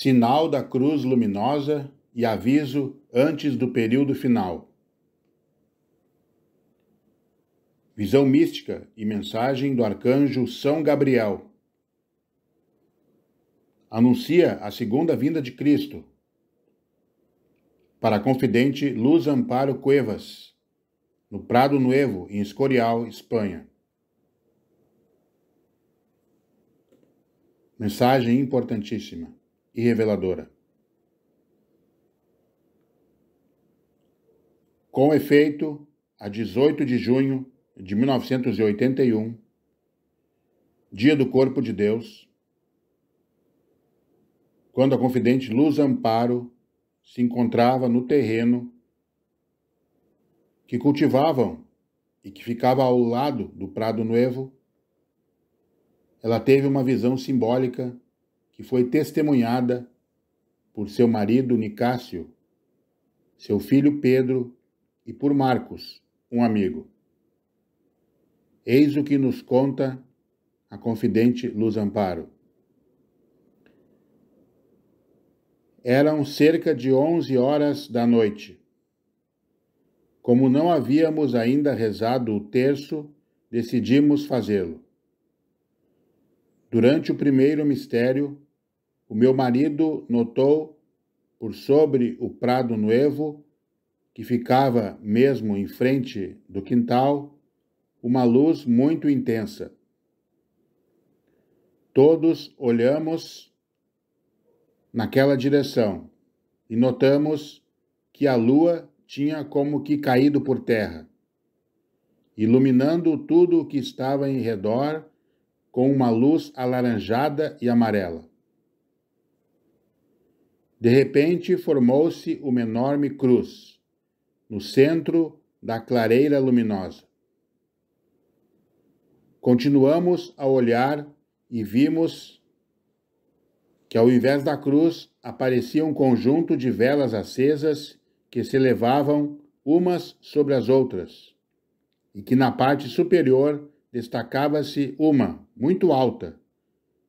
sinal da cruz luminosa e aviso antes do período final. Visão mística e mensagem do arcanjo São Gabriel. Anuncia a segunda vinda de Cristo. Para a confidente Luz Amparo Cuevas, no Prado Nuevo, em Escorial, Espanha. Mensagem importantíssima e reveladora. Com efeito, a 18 de junho de 1981, dia do Corpo de Deus, quando a confidente Luz Amparo se encontrava no terreno que cultivavam e que ficava ao lado do Prado Novo, ela teve uma visão simbólica que foi testemunhada por seu marido Nicácio, seu filho Pedro e por Marcos, um amigo. Eis o que nos conta a confidente Luz Amparo. Eram cerca de onze horas da noite. Como não havíamos ainda rezado o terço, decidimos fazê-lo. Durante o primeiro mistério, o meu marido notou por sobre o prado novo, que ficava mesmo em frente do quintal, uma luz muito intensa. Todos olhamos naquela direção e notamos que a lua tinha como que caído por terra, iluminando tudo o que estava em redor com uma luz alaranjada e amarela. De repente formou-se uma enorme cruz, no centro da clareira luminosa. Continuamos a olhar e vimos que, ao invés da cruz, aparecia um conjunto de velas acesas que se elevavam umas sobre as outras, e que na parte superior destacava-se uma, muito alta,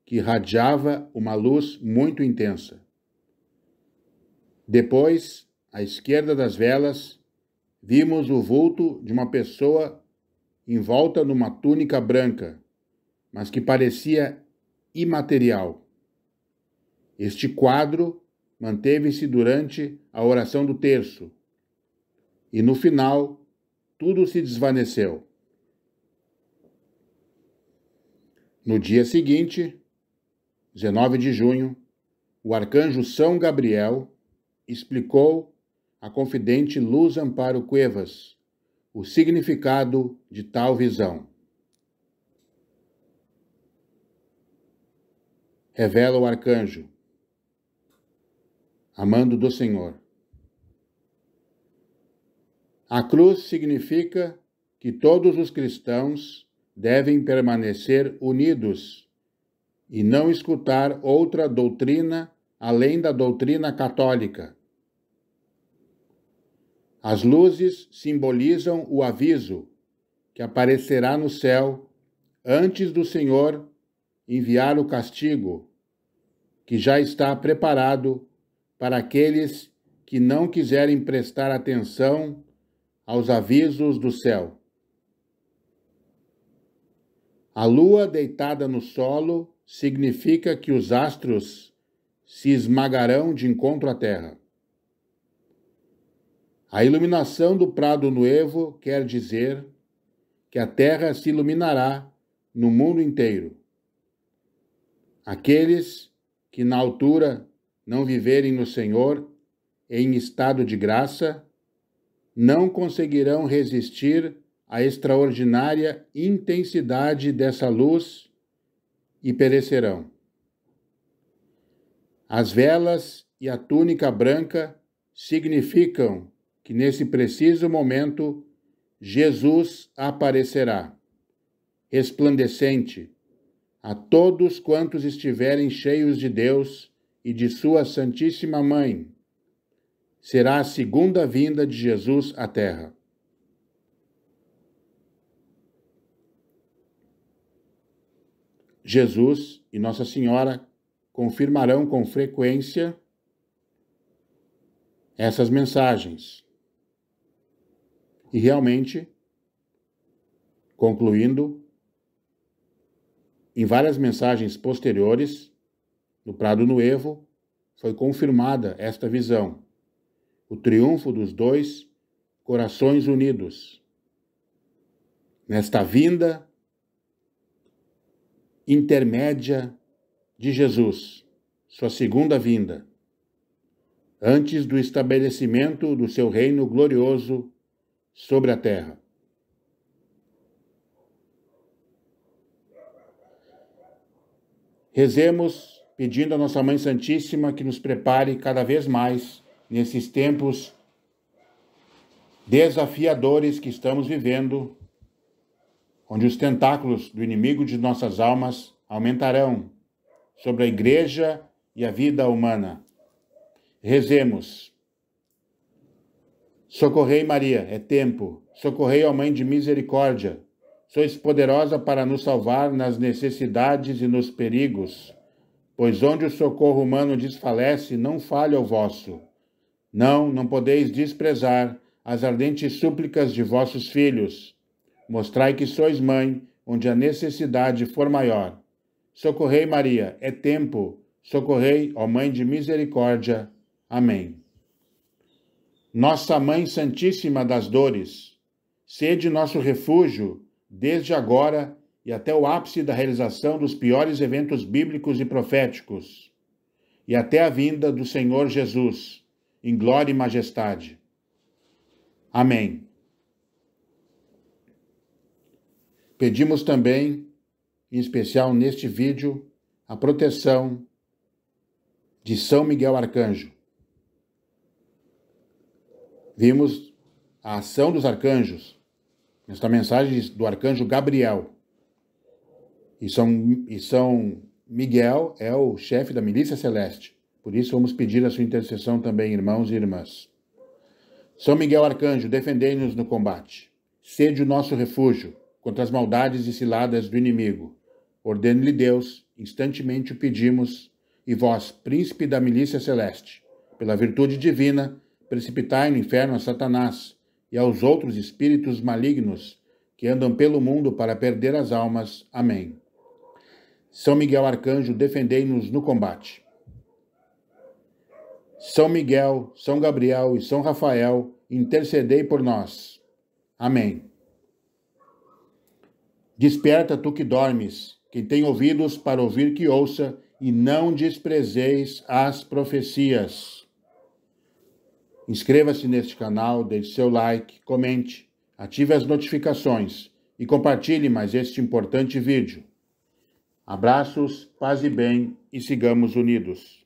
que irradiava uma luz muito intensa. Depois, à esquerda das velas, vimos o vulto de uma pessoa envolta numa túnica branca, mas que parecia imaterial. Este quadro manteve-se durante a oração do terço, e no final tudo se desvaneceu. No dia seguinte, 19 de junho, o arcanjo São Gabriel explicou a confidente Luz Amparo Cuevas o significado de tal visão. Revela o arcanjo, amando do Senhor. A cruz significa que todos os cristãos devem permanecer unidos e não escutar outra doutrina além da doutrina católica. As luzes simbolizam o aviso que aparecerá no céu antes do Senhor enviar o castigo, que já está preparado para aqueles que não quiserem prestar atenção aos avisos do céu. A lua deitada no solo significa que os astros se esmagarão de encontro à terra. A iluminação do Prado Nuevo quer dizer que a terra se iluminará no mundo inteiro. Aqueles que na altura não viverem no Senhor em estado de graça não conseguirão resistir à extraordinária intensidade dessa luz e perecerão. As velas e a túnica branca significam que nesse preciso momento Jesus aparecerá, resplandecente, a todos quantos estiverem cheios de Deus e de Sua Santíssima Mãe. Será a segunda vinda de Jesus à Terra. Jesus e Nossa Senhora confirmarão com frequência essas mensagens. E realmente, concluindo, em várias mensagens posteriores, no Prado Nuevo, foi confirmada esta visão, o triunfo dos dois corações unidos. Nesta vinda intermédia de Jesus, sua segunda vinda, antes do estabelecimento do seu reino glorioso sobre a terra. Rezemos pedindo à Nossa Mãe Santíssima que nos prepare cada vez mais nesses tempos desafiadores que estamos vivendo, onde os tentáculos do inimigo de nossas almas aumentarão sobre a igreja e a vida humana. Rezemos. Socorrei, Maria, é tempo. Socorrei, ó Mãe de Misericórdia. Sois poderosa para nos salvar nas necessidades e nos perigos. Pois onde o socorro humano desfalece, não falha o vosso. Não, não podeis desprezar as ardentes súplicas de vossos filhos. Mostrai que sois mãe, onde a necessidade for maior. Socorrei, Maria, é tempo. Socorrei, ó Mãe de Misericórdia. Amém. Nossa Mãe Santíssima das Dores, sede nosso refúgio, desde agora e até o ápice da realização dos piores eventos bíblicos e proféticos, e até a vinda do Senhor Jesus, em glória e majestade. Amém. Pedimos também, em especial neste vídeo, a proteção de São Miguel Arcanjo vimos a ação dos arcanjos, esta mensagem do arcanjo Gabriel. E São, e São Miguel é o chefe da milícia celeste. Por isso vamos pedir a sua intercessão também, irmãos e irmãs. São Miguel Arcanjo, defendei-nos no combate. Sede o nosso refúgio contra as maldades e ciladas do inimigo. Ordene-lhe Deus, instantemente o pedimos, e vós, príncipe da milícia celeste, pela virtude divina, precipitai no inferno a Satanás e aos outros espíritos malignos que andam pelo mundo para perder as almas. Amém. São Miguel Arcanjo, defendei-nos no combate. São Miguel, São Gabriel e São Rafael, intercedei por nós. Amém. Desperta tu que dormes, quem tem ouvidos para ouvir que ouça, e não desprezeis as profecias. Inscreva-se neste canal, deixe seu like, comente, ative as notificações e compartilhe mais este importante vídeo. Abraços, paz e bem e sigamos unidos.